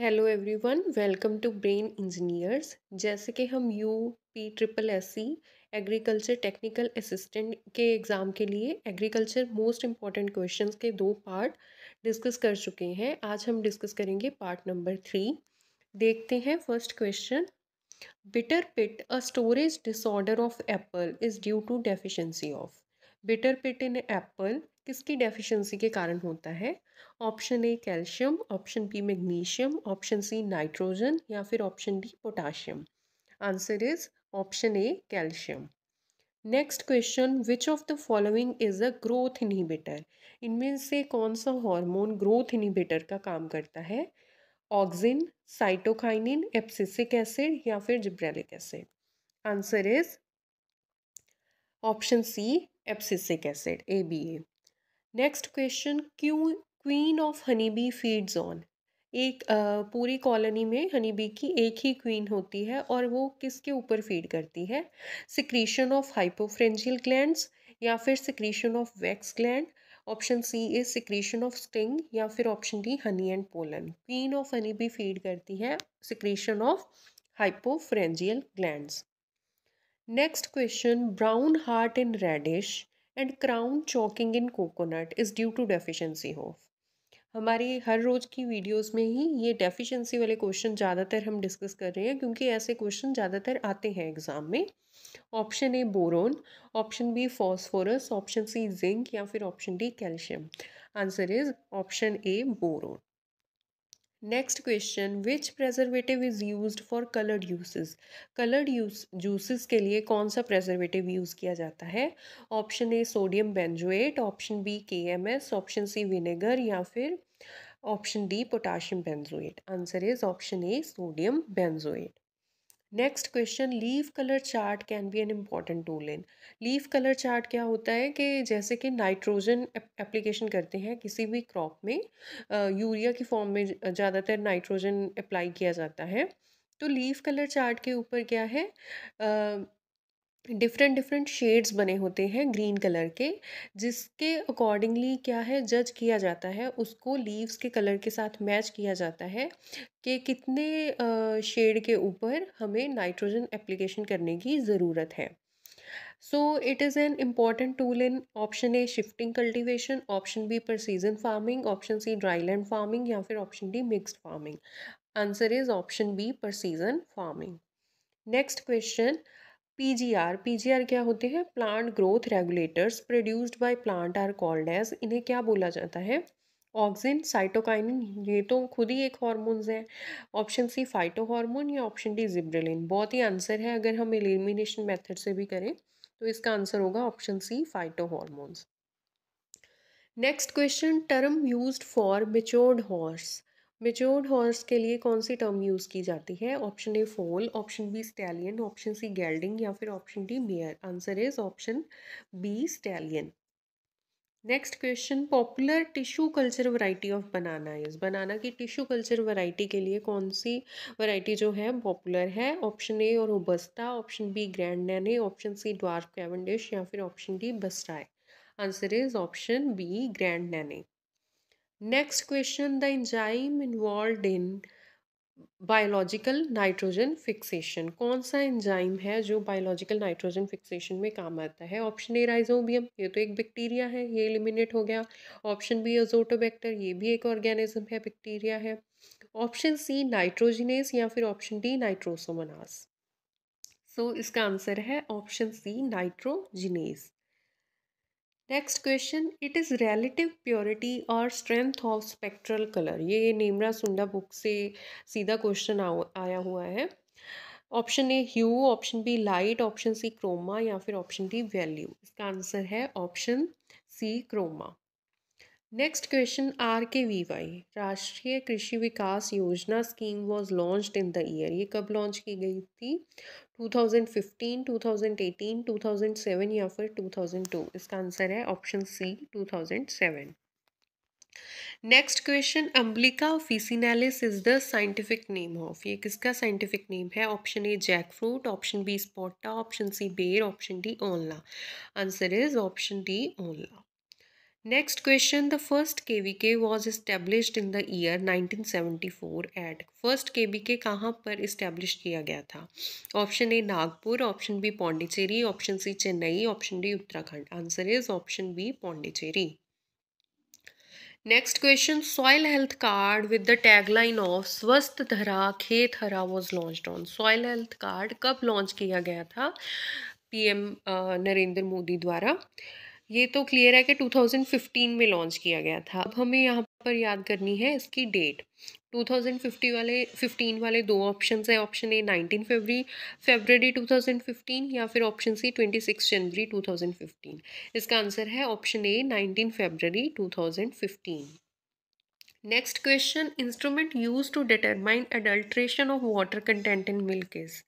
Hello everyone welcome to brain engineers जैसे कि हम U P triple S C agriculture technical assistant के exam के लिए एग्रीकल्चर मोस्ट इम्पॉर्टेंट क्वेश्चंस के दो पार्ट डिस्कस कर चुके हैं आज हम डिस्कस करेंगे पार्ट नंबर थ्री देखते हैं first question bitter pit a storage disorder of apple is due to deficiency of bitter pit in apple किसकी डेफिशिएंसी के कारण होता है option A calcium option B magnesium option C nitrogen या फिर option D potassium answer is option A calcium next question which of the following is a growth inhibitor इनमें से कौन सा हार्मोन ग्रोथ इनहिबिटर का काम करता है ऑक्सिन साइटोकाइनिन एप्सिसिक एसिड या फिर gibberellic acid answer is option C abscisic acid A B A next question क्यों queen of honey bee feeds on एक पूरी कॉलोनी में हनी बी की एक ही क्वीन होती है और वो किसके ऊपर फीड करती है सिक्रीशन ऑफ हाइपोफ्रेंजियल ग्लैंड्स या फिर secretion of wax gland option C is secretion of sting या फिर option D honey and pollen queen of honey bee feed करती है secretion of hypopharyngeal glands next question brown heart in radish and crown choking in coconut is due to deficiency हो हमारी हर रोज़ की videos में ही ये deficiency वाले question ज़्यादातर हम डिस्कस कर रहे हैं क्योंकि ऐसे क्वेश्चन ज़्यादातर आते हैं एग्ज़ाम में option A boron option B phosphorus option C zinc या फिर option D calcium answer is option A boron next question which preservative is use for coloured uses coloured use juices के लिए कौन सा प्रेजर्वेटिव यूज़ किया जाता है option A sodium benzoate option B K M S option C vinegar या फिर option D potassium benzoate answer is option A sodium benzoate next question leave colour chart can be an important tool in leaf colour chart क्या होता है कि जैसे कि nitrogen application करते हैं किसी भी क्रॉप में यूरिया की फॉर्म में ज़्यादातर नाइट्रोजन अप्लाई किया जाता है तो लीव कलर चार्ट के ऊपर क्या है डिफरेंट डिफरेंट शेड्स बने होते हैं ग्रीन कलर के जिसके अकॉर्डिंगली क्या है जज किया जाता है उसको लीव्स के कलर के साथ मैच किया जाता है कि कितने शेड के ऊपर हमें नाइट्रोजन एप्लीकेशन करने की ज़रूरत है so it is an important tool in option A shifting cultivation option B precision farming option C dry land farming या फिर option D mixed farming answer is option B precision farming next question PGR PGR क्या होते हैं plant growth regulators produced by plant are called as इन्हें क्या बोला जाता है ऑक्सिन साइटोकाइनिन ये तो खुद ही एक हॉर्मोन्स है ऑप्शन सी फाइटो हॉर्मोन या ऑप्शन डी जिब्रेलिन बहुत ही आंसर है अगर हम एलिमिनेशन मेथड से भी करें तो इसका आंसर होगा option C phytohormones next question term used for matured horse matured horse के लिए कौन सी टर्म यूज़ की जाती है option A foal option B stallion option C gelding या फिर option D mare answer is option B stallion next question popular tissue culture variety of banana is banana की tissue culture variety के लिए कौन सी variety जो है popular है option A robusta option B Grand Naine option C Dwarf Cavendish या फिर option D Basrai answer is option B Grand Naine next question the enzyme involve in biological nitrogen fixation कौन सा enzyme है जो biological nitrogen fixation में काम आता है ऑप्शन ए राइजोबियम ये तो एक बैक्टीरिया है ये एलिमिनेट हो गया ऑप्शन बी अजोटोबैक्टर ये भी एक ऑर्गेनिज्म है बैक्टीरिया है ऑप्शन सी नाइट्रोजिनेस या फिर ऑप्शन डी नाइट्रोसोमनास सो इसका आंसर है option C nitrogenase next question it is relative purity और स्ट्रेंथ ऑफ स्पेक्ट्रल कलर ये नेमरा सुंडा बुक से सीधा क्वेश्चन आया हुआ है option A hue option B light option C chroma या फिर ऑप्शन डी वैल्यू इसका आंसर है option C chroma next question R K V Y Rashtriya Krishi Vikas Yojana scheme was launch in the year ये कब लॉन्च की गई थी 2015, 2018, 2007 या फिर 2002 इसका आंसर है option C 2007 next question Emblica officinalis is the scientific name of ये किसका साइंटिफिक नेम है option A jackfruit option B sapota option C ber option D aonla answer is option D aonla next question the first K V K was establish in the year seventy four at first K V K कहाँ पर establish किया गया था option A Nagpur option B Pondicherry option C Chennai option D Uttarakhand answer is option B Pondicherry next question soil health card with the tagline of Swasth Dhara Khet Hara was launch on soil health card कब launch किया गया था P M Narendra Modi द्वारा ये तो क्लियर है कि 2015 में लॉन्च किया गया था अब हमें यहाँ पर याद करनी है इसकी डेट 2050 वाले 15 वाले दो ऑप्शन है ऑप्शन ए 19 फरवरी फरवरी 2015 या फिर ऑप्शन सी 26 जनवरी 2015 इसका आंसर है ऑप्शन ए 19 फरवरी 2015 next question instrument use to determine adulteration of water content in milk is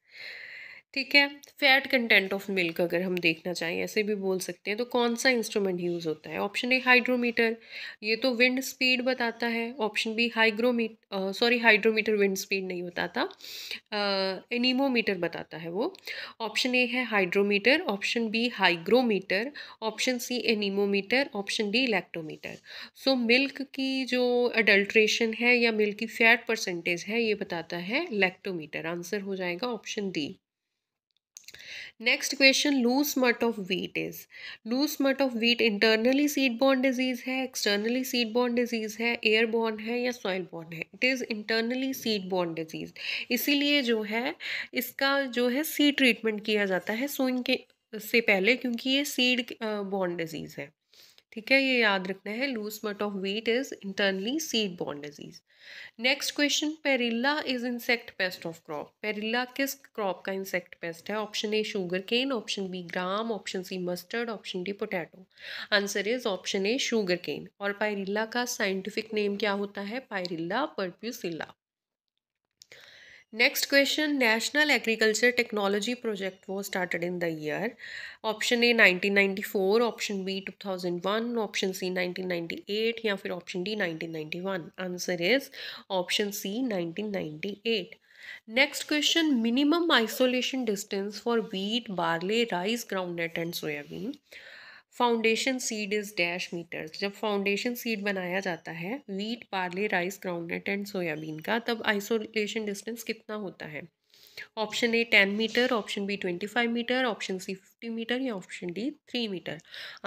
ठीक है फैट कंटेंट ऑफ मिल्क अगर हम देखना चाहें ऐसे भी बोल सकते हैं तो कौन सा इंस्ट्रूमेंट यूज़ होता है ऑप्शन ए हाइड्रोमीटर ये तो विंड स्पीड बताता है option B hygrometer sorry hydrometer wind speed नहीं बताता एनीमोमीटर बताता है वो ऑप्शन ए है hydrometer option B hygrometer option C anemometer option D electrometer so milk की जो अडल्ट्रेशन है या मिल्क की फैट परसेंटेज है ये बताता है इलेक्ट्रोमीटर आंसर हो जाएगा option D next question loose smut of wheat is loose smut of wheat internally seed borne disease है एक्सटर्नली सीड बॉर्न डिजीज है एयर बॉर्न है या सॉइल बॉर्न है it is internally seed borne disease इसीलिए जो है इसका जो है सीड ट्रीटमेंट किया जाता है सोइंग के से पहले क्योंकि ये सीड बॉर्न डिजीज़ है ठीक है ये याद रखना है loose smut of wheat is internally seed बॉन्ड disease next question pyrilla is insect pest of crop pyrilla किस क्रॉप का इंसेक्ट पेस्ट है option A sugarcane option B gram option C mustard option D potato answer is option A sugarcane और pyrilla का scientific name क्या होता है pyrilla perpusilla Next question National Agriculture Technology Project was started in the year. Option A 1994, option B 2001, option C 1998 या फिर option D 1991. Answer is option C 1998. Next question Minimum isolation distance for wheat, barley, rice, groundnut and soybean. Foundation seed is dash metres जब foundation seed बनाया जाता है wheat barley rice groundnut and soybean का तब isolation distance कितना होता है option A ten metre option B twenty five metre option C fifty metre या option D three metre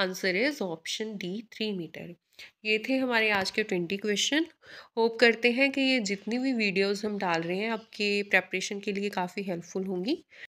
answer is option D three metre ये थे हमारे आज के ट्वेंटी क्वेश्चन होप करते हैं कि ये जितनी भी वीडियोस हम डाल रहे हैं आपके प्रेपरेशन के लिए काफ़ी हेल्पफुल होंगी